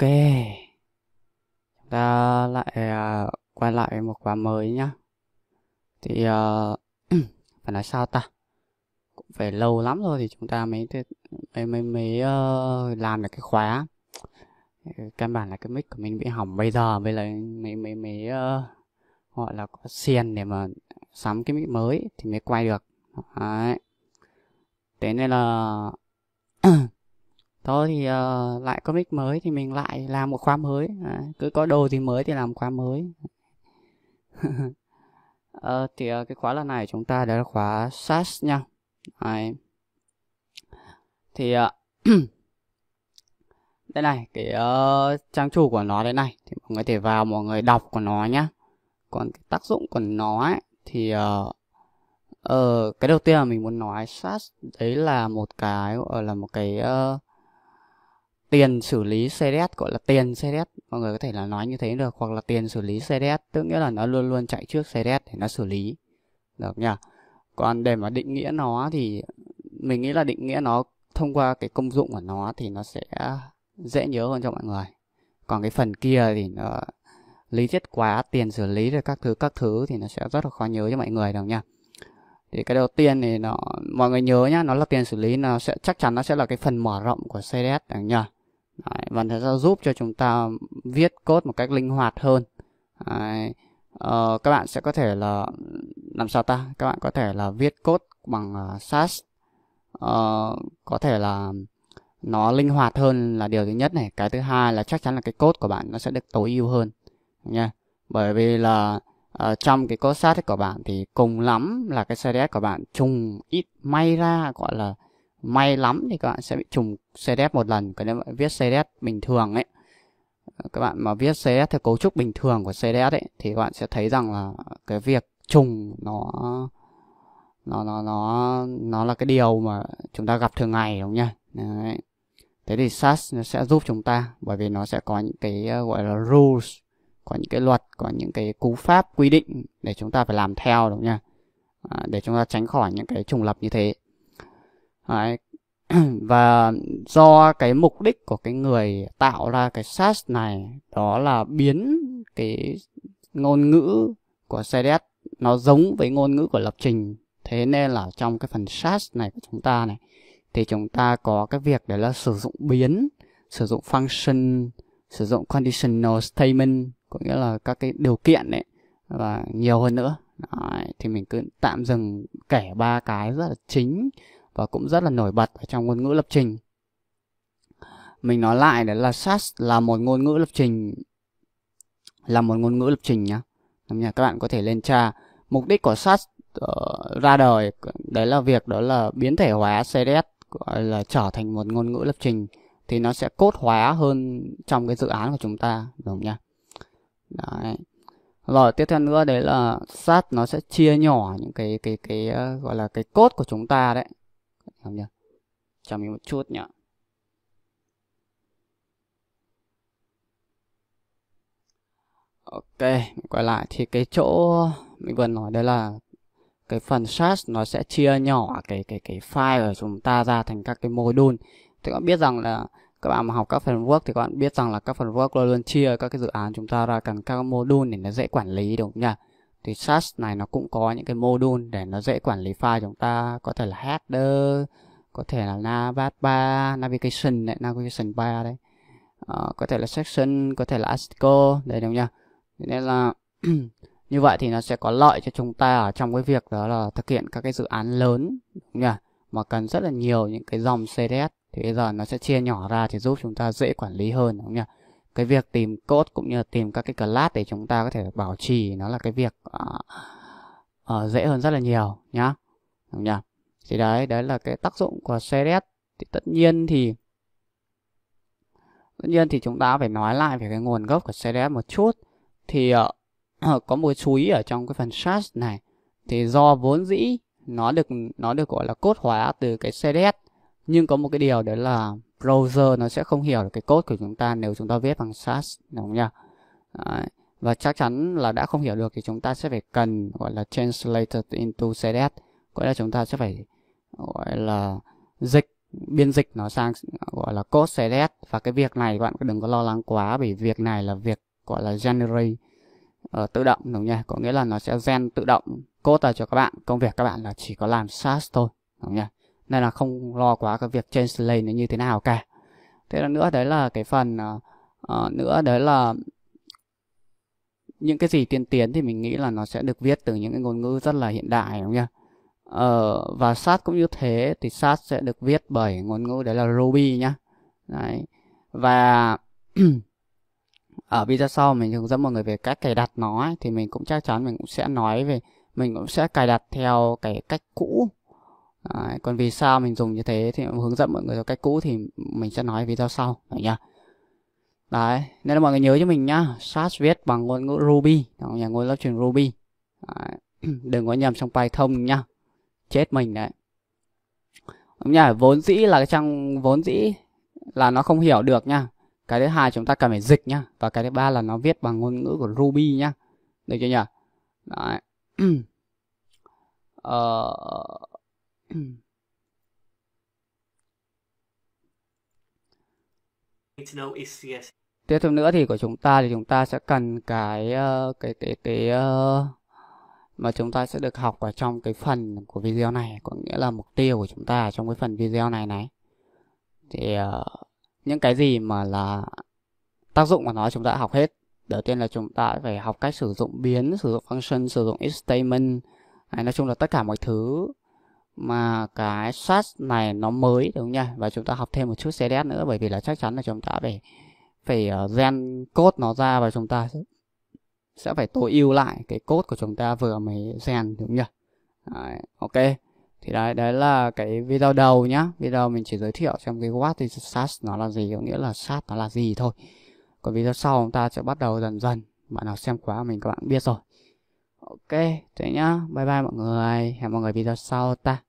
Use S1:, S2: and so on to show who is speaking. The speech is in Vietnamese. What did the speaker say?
S1: Ok. Chúng ta lại uh, quay lại một quả mới nhá. Thì uh, phải nói sao ta? Cũng phải lâu lắm rồi thì chúng ta mới mới mới, mới uh, làm được cái khóa. Căn bản là cái mic của mình bị hỏng bây giờ bây giờ mới mới mới uh, gọi là có xiên để mà sắm cái mic mới thì mới quay được. Đấy. Thế nên là đó thì uh, lại comic mới thì mình lại làm một khóa mới à, cứ có đồ gì mới thì làm khóa mới uh, thì uh, cái khóa lần này chúng ta đã là khóa SAS nha Đấy. thì uh, đây này cái uh, trang chủ của nó đây này thì mọi người thể vào mọi người đọc của nó nhá còn cái tác dụng của nó ấy, thì uh, uh, cái đầu tiên là mình muốn nói SAS đấy là một cái gọi là một cái uh, tiền xử lý CDS gọi là tiền CDS mọi người có thể là nói như thế được hoặc là tiền xử lý CDS tức nghĩa là nó luôn luôn chạy trước CDS để nó xử lý được nhỉ còn để mà định nghĩa nó thì mình nghĩ là định nghĩa nó thông qua cái công dụng của nó thì nó sẽ dễ nhớ hơn cho mọi người còn cái phần kia thì nó lý thuyết quá tiền xử lý rồi các thứ các thứ thì nó sẽ rất là khó nhớ cho mọi người đâu nha thì cái đầu tiên thì nó mọi người nhớ nhá nó là tiền xử lý nó sẽ chắc chắn nó sẽ là cái phần mở rộng của CDS được nhá Đấy, và nó sẽ giúp cho chúng ta viết code một cách linh hoạt hơn Đấy, uh, các bạn sẽ có thể là làm sao ta các bạn có thể là viết code bằng uh, SAS uh, có thể là nó linh hoạt hơn là điều thứ nhất này cái thứ hai là chắc chắn là cái code của bạn nó sẽ được tối ưu hơn nha bởi vì là uh, trong cái code SAS của bạn thì cùng lắm là cái CSS của bạn trùng ít may ra gọi là may lắm thì các bạn sẽ bị trùng CSS một lần còn nếu bạn viết CSS bình thường ấy các bạn mà viết CSS theo cấu trúc bình thường của CSS ấy thì các bạn sẽ thấy rằng là cái việc trùng nó nó nó nó nó là cái điều mà chúng ta gặp thường ngày đúng không nhá Đấy. thế thì SAS nó sẽ giúp chúng ta bởi vì nó sẽ có những cái ờ, gọi là rules có những cái luật có những cái cú pháp quy định để chúng ta phải làm theo đúng không nhá à, để chúng ta tránh khỏi những cái trùng lập như thế Đấy. và do cái mục đích của cái người tạo ra cái SAS này đó là biến cái ngôn ngữ của CDS nó giống với ngôn ngữ của lập trình thế nên là trong cái phần SAS này của chúng ta này thì chúng ta có cái việc đấy là sử dụng biến sử dụng function sử dụng conditional statement có nghĩa là các cái điều kiện đấy và nhiều hơn nữa Đấy, thì mình cứ tạm dừng kể ba cái rất là chính và cũng rất là nổi bật trong ngôn ngữ lập trình. Mình nói lại đấy là SAS là một ngôn ngữ lập trình là một ngôn ngữ lập trình nhá. Các bạn có thể lên tra mục đích của SAS ờ, ra đời đấy là việc đó là biến thể hóa CSS gọi là trở thành một ngôn ngữ lập trình thì nó sẽ cốt hóa hơn trong cái dự án của chúng ta đúng nha Đấy. Rồi tiếp theo nữa đấy là sas nó sẽ chia nhỏ những cái cái cái ờ, gọi là cái cốt của chúng ta đấy không chưa cho mình một chút nhỉ ok quay lại thì cái chỗ mình vừa nói đấy là cái phần SAS nó sẽ chia nhỏ cái cái cái file của chúng ta ra thành các cái module thì các bạn biết rằng là các bạn mà học các phần work thì các bạn biết rằng là các phần work luôn luôn chia các cái dự án chúng ta ra thành các module để nó dễ quản lý đúng không nhỉ thì SAS này nó cũng có những cái module để nó dễ quản lý file chúng ta có thể là header có thể là navbar bar navigation đấy navigation bar đấy uh, có thể là section có thể là article đấy đúng nhá nên là như vậy thì nó sẽ có lợi cho chúng ta ở trong cái việc đó là thực hiện các cái dự án lớn đúng nhỉ mà cần rất là nhiều những cái dòng CSS thì bây giờ nó sẽ chia nhỏ ra thì giúp chúng ta dễ quản lý hơn đúng không nhỉ cái việc tìm code cũng như là tìm các cái class để chúng ta có thể bảo trì nó là cái việc uh, uh, dễ hơn rất là nhiều nhá đúng nhỉ thì đấy đấy là cái tác dụng của CSS thì tất nhiên thì tất nhiên thì chúng ta phải nói lại về cái nguồn gốc của CSS một chút thì uh, có một chú ý ở trong cái phần SAS này thì do vốn dĩ nó được nó được gọi là cốt hóa từ cái CSS nhưng có một cái điều đấy là browser nó sẽ không hiểu được cái code của chúng ta nếu chúng ta viết bằng Sass, đúng không nhỉ? Đấy. Và chắc chắn là đã không hiểu được thì chúng ta sẽ phải cần gọi là translated into CSS. Có là chúng ta sẽ phải gọi là dịch biên dịch nó sang gọi là code CSS và cái việc này bạn đừng có lo lắng quá bởi việc này là việc gọi là generate uh, tự động đúng nha có nghĩa là nó sẽ gen tự động code cho các bạn công việc các bạn là chỉ có làm Sass thôi đúng không nha nên là không lo quá cái việc translate nó như thế nào cả thế là nữa đấy là cái phần uh, nữa đấy là những cái gì tiên tiến thì mình nghĩ là nó sẽ được viết từ những cái ngôn ngữ rất là hiện đại đúng không nhá. uh, ờ, và sát cũng như thế thì sát sẽ được viết bởi ngôn ngữ đấy là ruby nhá đấy và ở video sau mình hướng dẫn mọi người về cách cài đặt nó ấy, thì mình cũng chắc chắn mình cũng sẽ nói về mình cũng sẽ cài đặt theo cái cách cũ Đấy, còn vì sao mình dùng như thế thì hướng dẫn mọi người theo cách cũ thì mình sẽ nói video sau được nhá đấy nên là mọi người nhớ cho mình nhá SAS viết bằng ngôn ngữ Ruby nhà ngôn lập truyền Ruby đấy. đừng có nhầm trong Python nhá chết mình đấy đúng nhá vốn dĩ là cái trang vốn dĩ là nó không hiểu được nhá cái thứ hai chúng ta cần phải dịch nhá và cái thứ ba là nó viết bằng ngôn ngữ của Ruby nhá được chưa nhỉ đấy ờ tiếp theo nữa thì của chúng ta thì chúng ta sẽ cần cái ờ, cái cái cái ờ, mà chúng ta sẽ được học ở trong cái phần của video này có nghĩa là mục tiêu của chúng ta trong cái phần video này này thì ờ, những cái gì mà là tác dụng của nó chúng ta đã học hết đầu tiên là chúng ta phải học cách sử dụng biến sử dụng function sử dụng if statement nói chung là tất cả mọi thứ mà cái source này nó mới đúng không nhỉ và chúng ta học thêm một chút CSS nữa bởi vì là chắc chắn là chúng ta phải phải ờ, gen code nó ra và chúng ta sẽ phải tối ưu lại cái code của chúng ta vừa mới gen đúng không nhỉ ok thì đấy đấy là cái video đầu nhá video mình chỉ giới thiệu xem cái what is SAS nó là gì có nghĩa là SAS nó là gì thôi còn video sau chúng ta sẽ bắt đầu dần dần bạn nào xem quá mình các bạn biết rồi ok thế nhá bye bye mọi người hẹn mọi người video sau ta